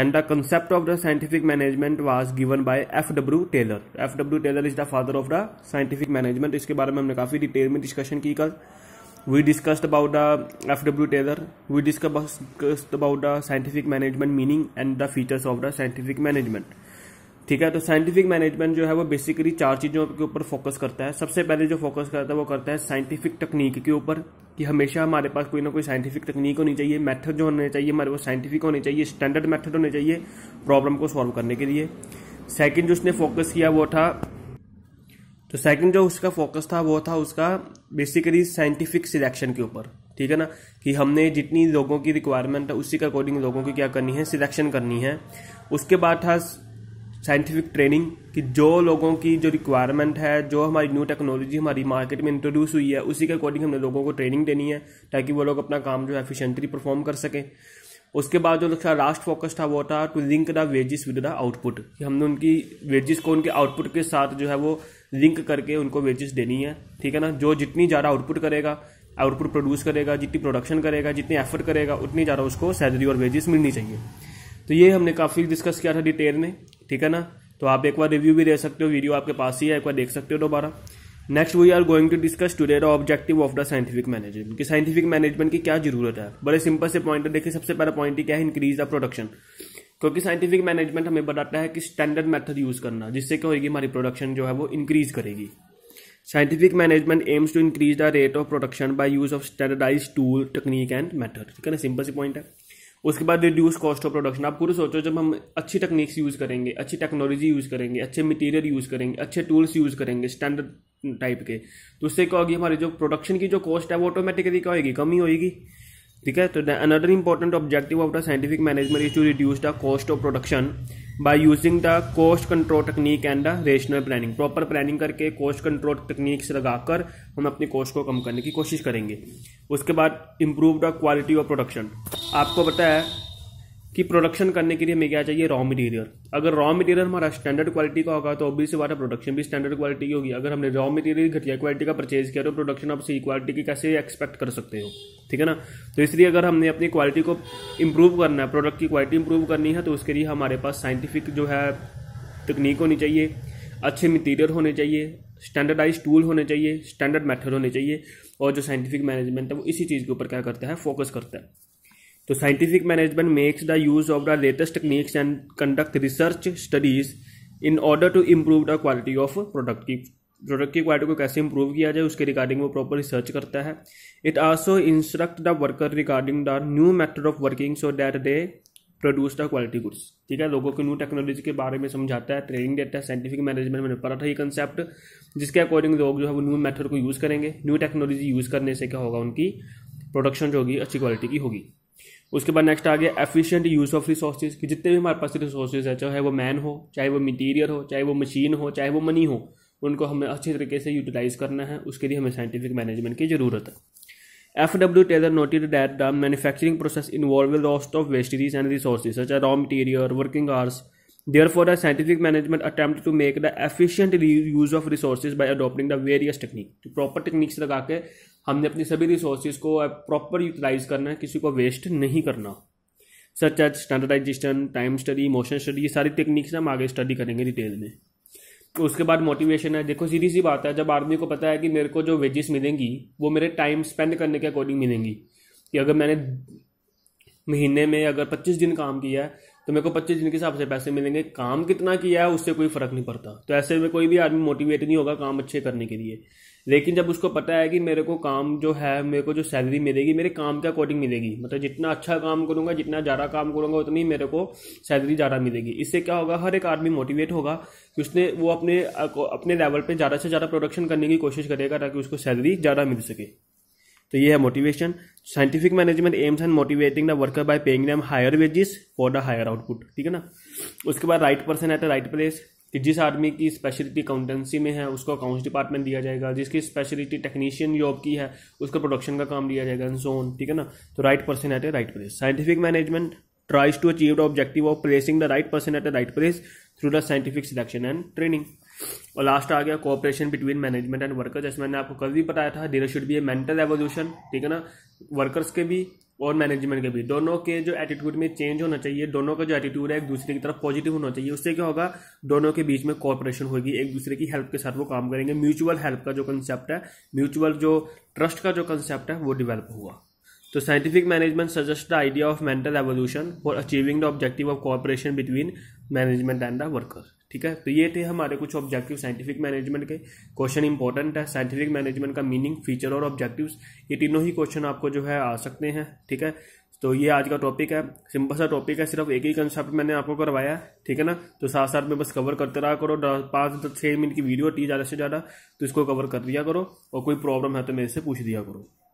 and the concept of the scientific management was given by F.W. Taylor. F.W. Taylor is the father of the scientific management. इसके बारे में हमने काफ़ी detail में discussion की कल we discussed about the fw taylor we discussed about the scientific management meaning and the features of the scientific management ठीक है तो साइंटिफिक मैनेजमेंट जो है वो बेसिकली चार चीज़ों के ऊपर फोकस करता है सबसे पहले जो फोकस करता है वो करता है साइंटिफिक तकनीक के ऊपर कि हमेशा हमारे पास कोई ना कोई साइंटिफिक तकनीक होनी चाहिए मेथड जो होने चाहिए हमारे पास साइंटिफिक होने चाहिए स्टैंडर्ड मेथड होने चाहिए प्रॉब्लम को सॉल्व करने के लिए सेकंड जो उसने फोकस किया वो था तो सेकंड जो उसका फोकस था वो था उसका बेसिकली साइंटिफिक सिलेक्शन के ऊपर ठीक है ना कि हमने जितनी लोगों की रिक्वायरमेंट है उसी के अकॉर्डिंग लोगों की क्या करनी है सिलेक्शन करनी है उसके बाद था साइंटिफिक ट्रेनिंग कि जो लोगों की जो रिक्वायरमेंट है जो हमारी न्यू टेक्नोलॉजी हमारी मार्केट में इंट्रोड्यूस हुई है उसी के अकॉर्डिंग हमने लोगों को ट्रेनिंग देनी है ताकि वो लोग अपना काम जो है एफिशिएंटली परफॉर्म कर सकें उसके बाद जो था लास्ट फोकस था वो था to link the wages with the output कि हमने उनकी वेजिस को उनके आउटपुट के साथ जो है वो लिंक करके उनको वेजिस देनी है ठीक है ना जो जितनी ज़्यादा आउटपुट करेगा आउटपुट प्रोड्यूस करेगा जितनी प्रोडक्शन करेगा जितनी एफर्ट करेगा उतनी ज़्यादा उसको सैलरी और वेजेस मिलनी चाहिए तो ये हमने काफ़ी डिस्कस किया था डिटेल में ठीक है ना तो आप एक बार रिव्यू भी दे सकते हो वीडियो आपके पास ही है एक बार देख सकते हो दोबारा next we are going to discuss today the objective of the scientific management कि साइंटिफिक मैनेजमेंट की क्या जरूरत है बड़े सिंपल से पॉइंट देखिए सबसे पहला पॉइंट ही क्या है इंक्रीज द प्रोडक्शन क्योंकि साइंटिफिक मैनेजमेंट हमें बताता है कि स्टैंडर्ड मेथड यूज करना जिससे क्या होगी हमारी प्रोडक्शन जो है वो इंक्रीज करेगी scientific management aims to increase the rate of production by use of standardize tool technique and method ठीक है ना सिंपल सी पॉइंट है उसके बाद रिड्यूस कॉस्ट ऑफ प्रोडक्शन आप खुद सोचो जब हम अच्छी टेक्निक्स यूज़ करेंगे अच्छी टेक्नोलॉजी यूज़ करेंगे अच्छे मटेरियल यूज़ करेंगे अच्छे टूल्स यूज़ करेंगे स्टैंडर्ड टाइप के तो उससे क्या होगी हमारी जो प्रोडक्शन की जो कॉस्ट है वो ऑटोमेटिकली क्या होगी कमी होगी ठीक है तो another important objective of the scientific management is to reduce the cost of production by using the cost control technique and the rational planning proper planning करके कॉस्ट कंट्रोल टेक्निक्स लगाकर हम अपनी कॉस्ट को कम करने की कोशिश करेंगे उसके बाद improve the quality of production आपको पता है कि प्रोडक्शन करने के लिए हमें क्या चाहिए रॉ मटेरियल अगर रॉ मटेरियल हमारा स्टैंडर्ड क्वालिटी का होगा तो ऑब्वियस हमारा प्रोडक्शन भी स्टैंडर्ड क्वालिटी की होगी अगर हमने रॉ मटेरियल घटिया क्वालिटी का परचेज किया तो प्रोडक्शन आप सही क्वालिटी की कैसे एक्सपेक्ट कर सकते हो ठीक है ना तो इसलिए अगर हमने अपनी क्वालिटी को इम्प्रूव करना है प्रोडक्ट की क्वालिटी इंप्रूव करनी है तो उसके लिए हमारे पास साइंटिफिक जो है तकनीक होनी चाहिए अच्छे मटीरियल होने चाहिए स्टैंडर्डाइज टूल होने चाहिए स्टैंडर्ड मेथड होने चाहिए और जो साइंटिफिक मैनेजमेंट है वो इसी चीज़ के ऊपर क्या करता है फोकस करता है तो scientific management makes the use of the latest techniques and conduct research studies in order to improve the quality of product की प्रोडक्ट की क्वालिटी को कैसे इंप्रूव किया जाए उसके रिगार्डिंग वो प्रॉपर रिसर्च करता है it also instruct the worker regarding the new method of working so that they produce the quality goods ठीक है लोगों को न्यू टेक्नोलॉजी के बारे में समझाता है ट्रेनिंग देता है साइंटिफिक मैनेजमेंट में पढ़ा था ये कंसेप्ट जिसके अकॉर्डिंग लोग जो है वो न्यू मेथड को यूज़ करेंगे न्यू टेक्नोलॉजी यूज़ करने से क्या होगा उनकी प्रोडक्शन जो होगी अच्छी क्वालिटी की होगी उसके बाद नेक्स्ट आ गया एफिशिएंट यूज़ ऑफ रिसोर्सेज कि जितने भी हमारे पास रिसोर्सेज है चाहे वो मैन हो चाहे वो मटीरियल हो चाहे वो मशीन हो चाहे वो मनी हो उनको हमें अच्छे तरीके से यूटिलाइज़ करना है उसके लिए हमें साइंटिफिक मैनेजमेंट की ज़रूरत है F W Taylor noted that the manufacturing process involve लॉस्ट of wastage and resources raw material working hours Therefore, a scientific management attempt to make the efficient use of resources by adopting the various technique. तो proper techniques लगा के हमने अपनी सभी resources को proper utilize करना है किसी को waste नहीं करना such as standardization time study motion study ये सारी टेक्निक्स हम आगे स्टडी करेंगे डिटेल में तो उसके बाद मोटिवेशन है देखो सीधी सी बात है जब आर्मी को पता है कि मेरे को जो वेजेस मिलेंगी वो मेरे टाइम स्पेंड करने के अकॉर्डिंग मिलेंगी कि अगर मैंने महीने में अगर 25 दिन काम किया है तो मेरे को पच्चीस दिन के हिसाब से पैसे मिलेंगे काम कितना किया है उससे कोई फ़र्क नहीं पड़ता तो ऐसे में कोई भी आदमी मोटिवेट नहीं होगा काम अच्छे करने के लिए लेकिन जब उसको पता है कि मेरे को काम जो है मेरे को जो सैलरी मिलेगी मेरे काम के अकॉर्डिंग मिलेगी मतलब जितना अच्छा काम करूंगा जितना ज़्यादा काम करूँगा उतनी ही मेरे को सैलरी ज़्यादा मिलेगी इससे क्या होगा हर एक आदमी मोटिवेट होगा कि उसने वो अपने अपने लेवल पर ज़्यादा से ज़्यादा प्रोडक्शन करने की कोशिश करेगा ताकि उसको सैलरी ज़्यादा मिल सके तो ये है motivation scientific management aims and motivating the worker by paying them higher wages for the higher output ठीक है ना उसके बाद right person at the right place कि जिस आदमी की स्पेशलिटी अकाउंटेंसी में है उसको अकाउंट्स डिपार्टमेंट दिया जाएगा जिसकी स्पेशलिटी टेक्नीशियन जॉब की है उसको प्रोडक्शन का काम दिया जाएगा एंड सोन ठीक है ना तो right person at a right place scientific management tries to achieve the objective of placing the right person at the right place through the scientific selection and training और लास्ट आ गया cooperation between management and workers जैसे मैंने आपको कल भी बताया था there should be a mental evolution ठीक है ना वर्कर्स के भी और मैनेजमेंट के भी दोनों के जो एटीट्यूड में चेंज होना चाहिए दोनों का जो एटीट्यूड है एक दूसरे की तरफ पॉजिटिव होना चाहिए उससे क्या होगा दोनों के बीच में कॉपरेशन होगी एक दूसरे की हेल्प के साथ वो काम करेंगे म्यूचुअल हेल्प का जो कंसेप्ट है म्यूचुअल जो ट्रस्ट का जो कंसेप्ट है वो डिवेलप हुआ तो scientific management suggest the idea of mental evolution for achieving the objective of cooperation between management and the worker ठीक है तो ये थे हमारे कुछ ऑब्जेक्टिव साइंटिफिक मैनेजमेंट के क्वेश्चन इंपॉर्टेंट है साइंटिफिक मैनेजमेंट का मीनिंग फीचर और ऑब्जेक्टिव ये तीनों ही क्वेश्चन आपको जो है आ सकते हैं ठीक है तो ये आज का टॉपिक है सिंपल सा टॉपिक है सिर्फ एक ही कंसेप्ट मैंने आपको करवाया ठीक है ना तो साथ साथ में बस कवर करते रहा करो पाँच दस छः मिनट की वीडियो होती ज़्यादा से ज़्यादा तो इसको कवर कर दिया करो और कोई प्रॉब्लम है तो मेरे से पूछ दिया करो